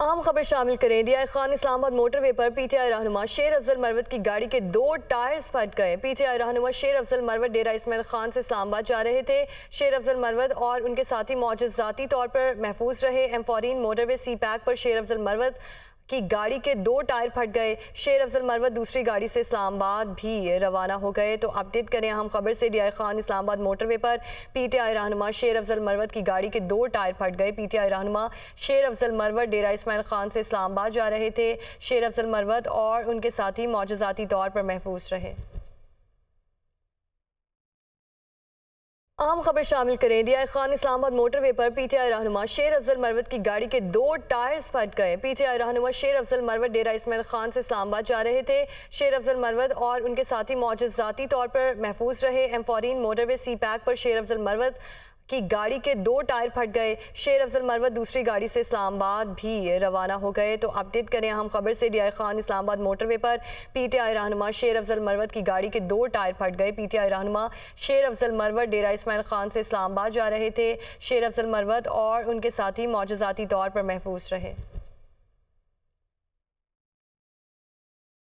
आम खबर शामिल करें रिया खान इस्लामाबाद मोटरवे पर पीटीआई रहनुमा शेर अफजल मरवत की गाड़ी के दो टायर्स फट गए पीटीआई रहनुमा शेर अफजल मरवत डेरा इसमाइल खान से इस्लामाबाद जा रहे थे शेर अफजल मरवत और उनके साथी मौजूद जतीी तौर पर महफूज रहे एम फॉरिन मोटरवे सी पैक पर शेर अफजल मरवत कि गाड़ी के दो टायर फट गए शेर अफजल मरवत दूसरी गाड़ी से इस्लामाबाद भी रवाना हो गए तो अपडेट करें हम खबर से डी खान इस्लामाबाद मोटरवे पर पी टी आई रहनुमा शेर अफजल मरवत की गाड़ी के दो टायर फट गए पी टी आई रहनुमा शेर अफजल मरवत डेरा इसमाइल खान से इस्लामाबाद जा रहे थे शेर अफजल मरवत और उनके साथी मौजाती तौर पर महफूज रहे आम खबर शामिल करें आई खान इस्लामाबाद मोटरवे पर पीटीआई रहनुमा शेर अफजल मरवत की गाड़ी के दो टायर्स फट गए पीटीआई रहनुमा शेर अफजल मरवत डेरा इसमाइल खान से इस्लामाबाद जा रहे थे शेर अफजल मरवत और उनके साथी मौजूद जतीी तौर पर महफूज रहे एम एम्फोरिन मोटरवे सी पैक पर शेर अफजल मरवत कि गाड़ी के दो टायर फट गए शेर अफजल मरवत दूसरी गाड़ी से इस्लामाबाद भी रवाना हो गए तो अपडेट करें हम खबर से डी खान इस्लामाबाद मोटरवे पर पीटीआई रहनुमा शेर अफजल मरवत की गाड़ी के दो टायर फट गए पीटीआई रहनुमा शेर अफजल मरवत डेरा इसमाइल खान से इस्लामाबाद जा रहे थे शेर अफजल मरवत और उनके साथी मौजाती तौर पर महफूज रहे